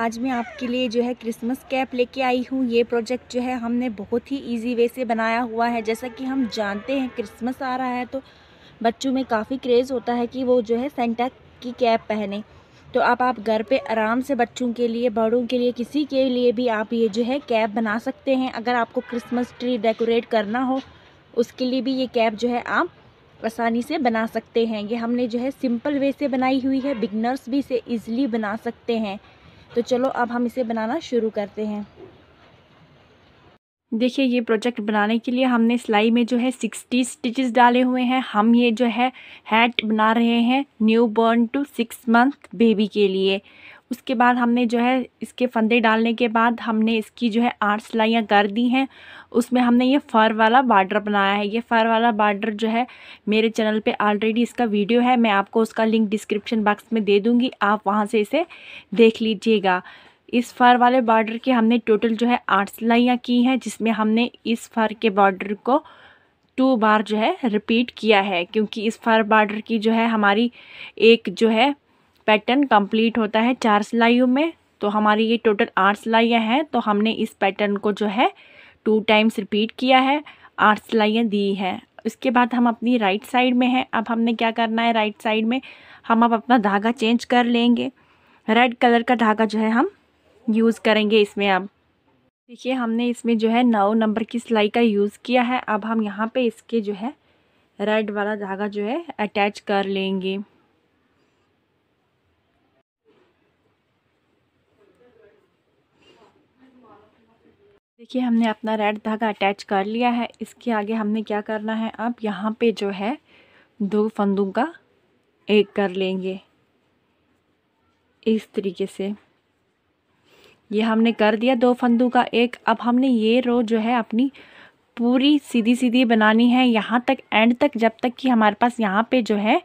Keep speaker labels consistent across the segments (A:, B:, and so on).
A: आज मैं आपके लिए जो है क्रिसमस कैप लेके आई हूँ ये प्रोजेक्ट जो है हमने बहुत ही इजी वे से बनाया हुआ है जैसा कि हम जानते हैं क्रिसमस आ रहा है तो बच्चों में काफ़ी क्रेज़ होता है कि वो जो है सेंटा की कैप पहने तो आप आप घर पे आराम से बच्चों के लिए बड़ों के लिए किसी के लिए भी आप ये जो है कैप बना सकते हैं अगर आपको क्रिसमस ट्री डेकोरेट करना हो उसके लिए भी ये कैप जो है आप आसानी से बना सकते हैं ये हमने जो है सिंपल वे से बनाई हुई है बिगनर्स भी इसे ईज़िली बना सकते हैं तो चलो अब हम इसे बनाना शुरू करते हैं देखिए ये प्रोजेक्ट बनाने के लिए हमने सिलाई में जो है सिक्सटी स्टिचेस डाले हुए हैं हम ये जो है हैट बना रहे हैं new born two six month baby के लिए उसके बाद हमने जो है इसके फंदे डालने के बाद हमने इसकी जो है आठ सिलाइयाँ कर दी हैं उसमें हमने ये फ़र वाला बार्डर बनाया है ये फ़र वाला बार्डर जो है मेरे चैनल पे ऑलरेडी इसका वीडियो है मैं आपको उसका लिंक डिस्क्रिप्शन बॉक्स में दे दूँगी आप वहाँ से इसे देख लीजिएगा इस फर वाले बॉर्डर की हमने टोटल जो है आठ सिलाइयाँ की हैं जिसमें हमने इस फर के बॉर्डर को टू बार जो है रिपीट किया है क्योंकि इस फर बॉर्डर की जो है हमारी एक जो है पैटर्न कंप्लीट होता है चार सिलाइयों में तो हमारी ये टोटल आठ सिलाइयाँ हैं तो हमने इस पैटर्न को जो है टू टाइम्स रिपीट किया है आठ सिलाइयाँ दी हैं इसके बाद हम अपनी राइट साइड में हैं अब हमने क्या करना है राइट साइड में हम अब अपना धागा चेंज कर लेंगे रेड कलर का धागा जो है हम यूज़ करेंगे इसमें अब देखिए हमने इसमें जो है नौ नंबर की सिलाई का यूज़ किया है अब हम यहाँ पे इसके जो है रेड वाला धागा जो है अटैच कर लेंगे देखिए हमने अपना रेड धागा अटैच कर लिया है इसके आगे हमने क्या करना है अब यहाँ पे जो है दो फंदों का एक कर लेंगे इस तरीके से ये हमने कर दिया दो फंदों का एक अब हमने ये रो जो है अपनी पूरी सीधी सीधी बनानी है यहाँ तक एंड तक जब तक कि हमारे पास यहाँ पे जो है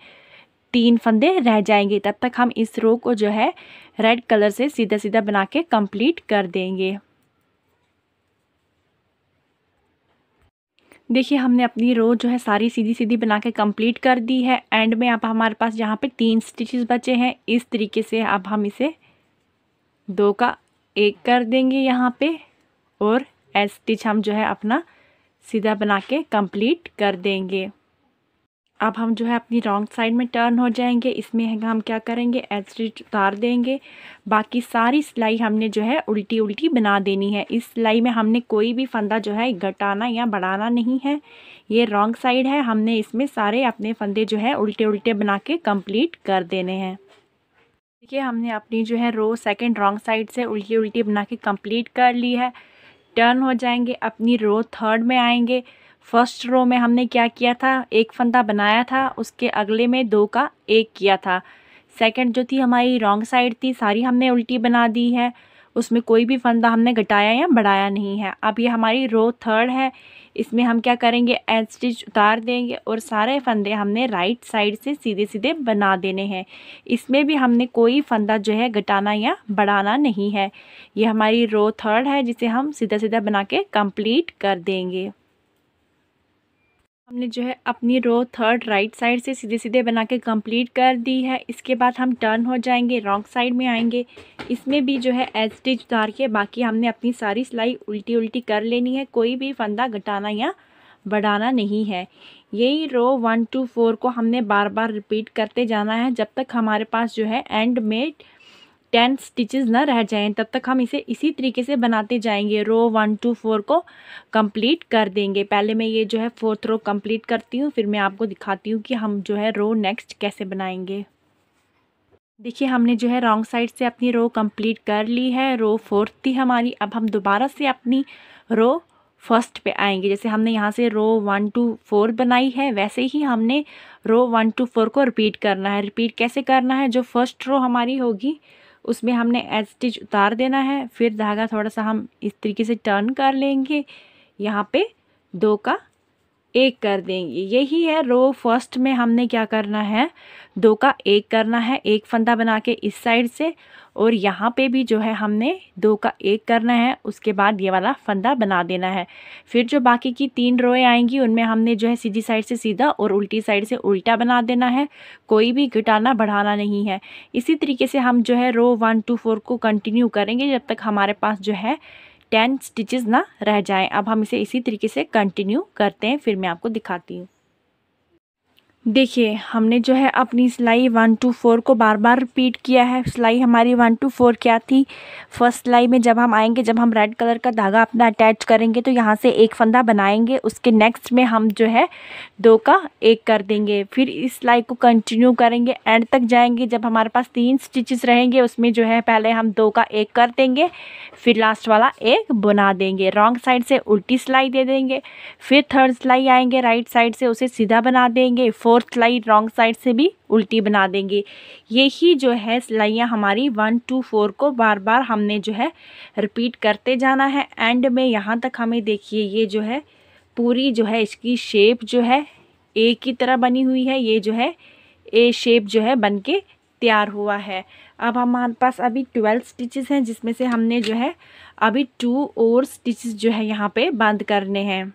A: तीन फंदे रह जाएंगे तब तक हम इस रो को जो है रेड कलर से सीधा सीधा बना के कम्प्लीट कर देंगे देखिए हमने अपनी रो जो है सारी सीधी सीधी बना के कम्प्लीट कर दी है एंड में आप हमारे पास यहाँ पे तीन स्टिचेस बचे हैं इस तरीके से अब हम इसे दो का एक कर देंगे यहाँ पे और एस स्टिच हम जो है अपना सीधा बना के कम्प्लीट कर देंगे अब हम जो है अपनी रॉन्ग साइड में टर्न हो जाएंगे इसमें हम क्या करेंगे स्टिच उतार देंगे बाकी सारी सिलाई हमने जो है उल्टी उल्टी बना देनी है इस सिलाई में हमने कोई भी फंदा जो है घटाना या बढ़ाना नहीं है ये रॉन्ग साइड है हमने इसमें सारे अपने फंदे जो है उल्टे उल्टे बना के कम्प्लीट कर देने हैं देखिए हमने अपनी जो है रो सेकेंड रॉन्ग साइड से उल्टी उल्टी बना के कम्प्लीट कर ली है टर्न हो जाएंगे अपनी रो थर्ड में आएंगे फर्स्ट रो में हमने क्या किया था एक फंदा बनाया था उसके अगले में दो का एक किया था सेकंड जो थी हमारी रॉन्ग साइड थी सारी हमने उल्टी बना दी है उसमें कोई भी फंदा हमने घटाया या बढ़ाया नहीं है अब ये हमारी रो थर्ड है इसमें हम क्या करेंगे एड स्टिच उतार देंगे और सारे फंदे हमने राइट साइड से सीधे सीधे बना देने हैं इसमें भी हमने कोई फंदा जो है घटाना या बढ़ाना नहीं है ये हमारी रो थर्ड है जिसे हम सीधा सीधा बना के कंप्लीट कर देंगे हमने जो है अपनी रो थर्ड राइट साइड से सीधे सीधे बना के कम्प्लीट कर दी है इसके बाद हम टर्न हो जाएंगे रॉन्ग साइड में आएंगे इसमें भी जो है एच स्टिच उतार के बाकी हमने अपनी सारी सिलाई उल्टी उल्टी कर लेनी है कोई भी फंदा घटाना या बढ़ाना नहीं है यही रो वन टू फोर को हमने बार बार रिपीट करते जाना है जब तक हमारे पास जो है एंड में टेन स्टिचेस ना रह जाएं तब तक हम इसे इसी तरीके से बनाते जाएंगे रो वन टू फोर को कंप्लीट कर देंगे पहले मैं ये जो है फोर्थ रो कंप्लीट करती हूँ फिर मैं आपको दिखाती हूँ कि हम जो है रो नेक्स्ट कैसे बनाएंगे देखिए हमने जो है रॉन्ग साइड से अपनी रो कंप्लीट कर ली है रो फोर्थ थी हमारी अब हम दोबारा से अपनी रो फर्स्ट पे आएंगे जैसे हमने यहाँ से रो वन टू फोर बनाई है वैसे ही हमने रो वन टू फोर को रिपीट करना है रिपीट कैसे करना है जो फर्स्ट रो हमारी होगी उसमें हमने एच स्टिच उतार देना है फिर धागा थोड़ा सा हम इस तरीके से टर्न कर लेंगे यहाँ पे दो का एक कर देंगे यही है रो फर्स्ट में हमने क्या करना है दो का एक करना है एक फंदा बना के इस साइड से और यहाँ पे भी जो है हमने दो का एक करना है उसके बाद ये वाला फंदा बना देना है फिर जो बाकी की तीन रोए आएंगी उनमें हमने जो है सीधी साइड से सीधा और उल्टी साइड से उल्टा बना देना है कोई भी घटाना बढ़ाना नहीं है इसी तरीके से हम जो है रो वन टू फोर को कंटिन्यू करेंगे जब तक हमारे पास जो है टेन स्टिचेस ना रह जाएं अब हम इसे इसी तरीके से कंटिन्यू करते हैं फिर मैं आपको दिखाती हूँ देखिए हमने जो है अपनी सिलाई वन टू फोर को बार बार रिपीट किया है सिलाई हमारी वन टू फोर क्या थी फर्स्ट सिलाई में जब हम आएंगे जब हम रेड कलर का धागा अपना अटैच करेंगे तो यहाँ से एक फंदा बनाएंगे उसके नेक्स्ट में हम जो है दो का एक कर देंगे फिर इस सिलाई को कंटिन्यू करेंगे एंड तक जाएंगे जब हमारे पास तीन स्टिचेस रहेंगे उसमें जो है पहले हम दो का एक कर देंगे फिर लास्ट वाला एक बुना देंगे रॉन्ग साइड से उल्टी सिलाई दे देंगे फिर थर्ड सिलाई आएंगे राइट साइड से उसे सीधा बना देंगे फोर फोर्थ सिलाई रॉन्ग साइड से भी उल्टी बना देंगे यही जो है सिलाइयाँ हमारी वन टू फोर को बार बार हमने जो है रिपीट करते जाना है एंड में यहाँ तक हमें देखिए ये जो है पूरी जो है इसकी शेप जो है ए की तरह बनी हुई है ये जो है ए शेप जो है बन के तैयार हुआ है अब हमारे पास अभी ट्वेल्व स्टिचेस हैं जिसमें से हमने जो है अभी टू और स्टिचेस जो है यहाँ पे बंद करने हैं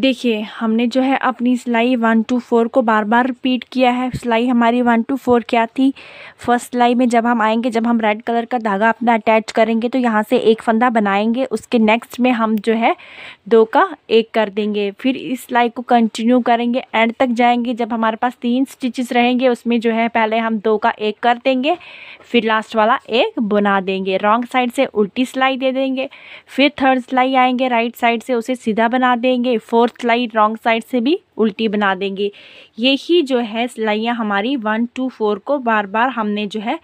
A: देखिए हमने जो है अपनी सिलाई वन टू फोर को बार बार रिपीट किया है सिलाई हमारी वन टू फोर क्या थी फर्स्ट सिलाई में जब हम आएंगे जब हम रेड कलर का धागा अपना अटैच करेंगे तो यहाँ से एक फंदा बनाएंगे उसके नेक्स्ट में हम जो है दो का एक कर देंगे फिर इस सिलाई को कंटिन्यू करेंगे एंड तक जाएंगे जब हमारे पास तीन स्टिचेस रहेंगे उसमें जो है पहले हम दो का एक कर देंगे फिर लास्ट वाला एक बुना देंगे रॉन्ग साइड से उल्टी सिलाई दे देंगे फिर थर्ड सिलाई आएंगे राइट साइड से उसे सीधा बना देंगे फोर्थ और सिलाई रॉन्ग साइड से भी उल्टी बना देंगे यही जो है सिलाइयाँ हमारी वन टू फोर को बार बार हमने जो है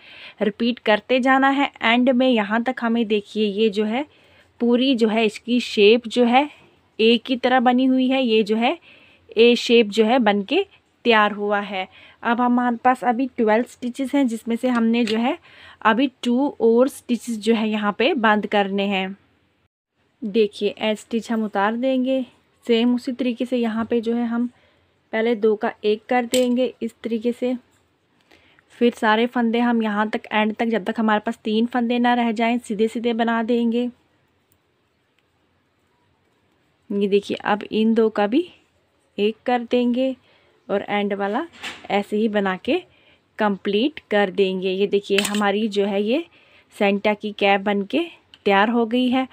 A: रिपीट करते जाना है एंड में यहाँ तक हमें देखिए ये जो है पूरी जो है इसकी शेप जो है ए की तरह बनी हुई है ये जो है ए शेप जो है बन के तैयार हुआ है अब हमारे पास अभी ट्वेल्व स्टिचेस हैं जिसमें से हमने जो है अभी टू और स्टिचेस जो है यहाँ पे बंद करने हैं देखिए ए स्टिच हम उतार देंगे सेम उसी तरीके से यहाँ पे जो है हम पहले दो का एक कर देंगे इस तरीके से फिर सारे फंदे हम यहाँ तक एंड तक जब तक हमारे पास तीन फंदे ना रह जाएं सीधे सीधे बना देंगे ये देखिए अब इन दो का भी एक कर देंगे और एंड वाला ऐसे ही बना के कंप्लीट कर देंगे ये देखिए हमारी जो है ये सेंटा की कैप बन के तैयार हो गई है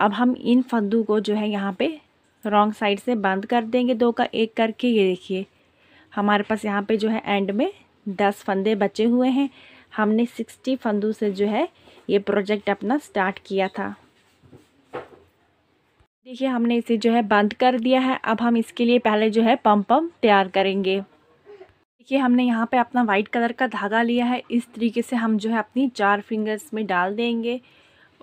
A: अब हम इन फंदों को जो है यहाँ पे रॉन्ग साइड से बंद कर देंगे दो का एक करके ये देखिए हमारे पास यहाँ पे जो है एंड में दस फंदे बचे हुए हैं हमने सिक्सटी फंदों से जो है ये प्रोजेक्ट अपना स्टार्ट किया था देखिए हमने इसे जो है बंद कर दिया है अब हम इसके लिए पहले जो है पम पम तैयार करेंगे देखिए हमने यहाँ पे अपना वाइट कलर का धागा लिया है इस तरीके से हम जो है अपनी चार फिंगर्स में डाल देंगे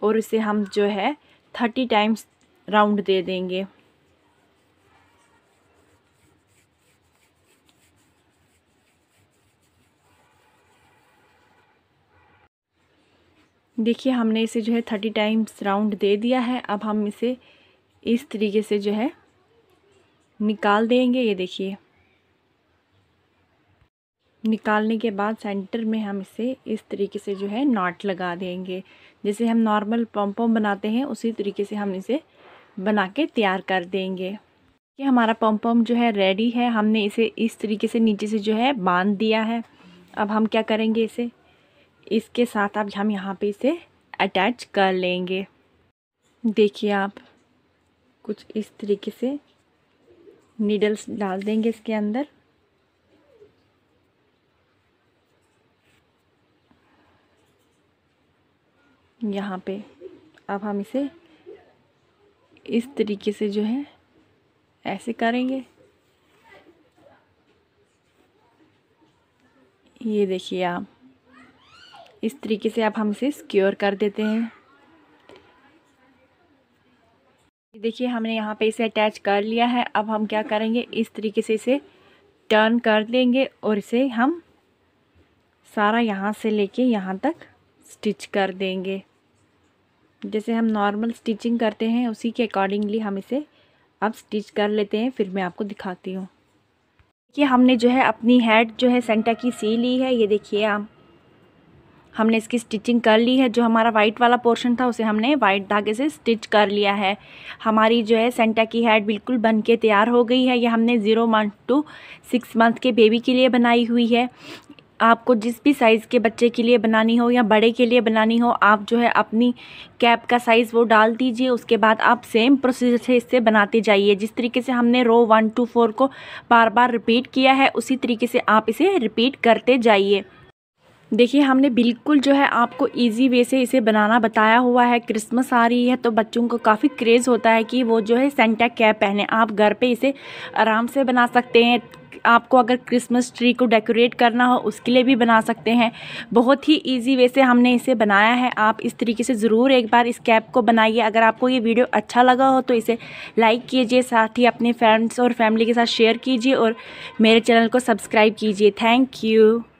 A: और इसे हम जो है थर्टी टाइम्स राउंड दे देंगे देखिए हमने इसे जो है थर्टी टाइम्स राउंड दे दिया है अब हम इसे इस तरीके से जो है निकाल देंगे ये देखिए निकालने के बाद सेंटर में हम इसे इस तरीके से जो है नॉट लगा देंगे जैसे हम नॉर्मल पम्पम बनाते हैं उसी तरीके से हम इसे बना के तैयार कर देंगे कि हमारा पम्पम जो है रेडी है हमने इसे इस तरीके से नीचे से जो है बांध दिया है अब हम क्या करेंगे इसे इसके साथ आप हम यहाँ पे इसे अटैच कर लेंगे देखिए आप कुछ इस तरीके से नीडल्स डाल देंगे इसके अंदर यहाँ पे अब हम इसे इस तरीके से जो है ऐसे करेंगे ये देखिए आप इस तरीके से आप हम इसे सिक्योर कर देते हैं देखिए हमने यहाँ पे इसे अटैच कर लिया है अब हम क्या करेंगे इस तरीके से इसे टर्न कर देंगे और इसे हम सारा यहाँ से लेके यहाँ तक स्टिच कर देंगे जैसे हम नॉर्मल स्टिचिंग करते हैं उसी के अकॉर्डिंगली हम इसे अब स्टिच कर लेते हैं फिर मैं आपको दिखाती हूँ देखिए हमने जो है अपनी हेड जो है सेंटा की सी ली है ये देखिए आप हमने इसकी स्टिचिंग कर ली है जो हमारा वाइट वाला पोर्शन था उसे हमने वाइट धागे से स्टिच कर लिया है हमारी जो है सेंटा की हेड बिल्कुल बन के तैयार हो गई है ये हमने zero month two six month के बेबी के लिए बनाई हुई है आपको जिस भी साइज़ के बच्चे के लिए बनानी हो या बड़े के लिए बनानी हो आप जो है अपनी कैप का साइज़ वो डाल दीजिए उसके बाद आप सेम प्रोसीजर से इससे बनाते जाइए जिस तरीके से हमने रो वन टू फोर को बार बार रिपीट किया है उसी तरीके से आप इसे रिपीट करते जाइए देखिए हमने बिल्कुल जो है आपको इजी वे से इसे बनाना बताया हुआ है क्रिसमस आ रही है तो बच्चों को काफ़ी क्रेज़ होता है कि वो जो है सेंटा कैप पहने आप घर पे इसे आराम से बना सकते हैं आपको अगर क्रिसमस ट्री को डेकोरेट करना हो उसके लिए भी बना सकते हैं बहुत ही इजी वे से हमने इसे बनाया है आप इस तरीके से ज़रूर एक बार इस कैप को बनाइए अगर आपको ये वीडियो अच्छा लगा हो तो इसे लाइक कीजिए साथ ही अपने फ्रेंड्स और फैमिली के साथ शेयर कीजिए और मेरे चैनल को सब्सक्राइब कीजिए थैंक यू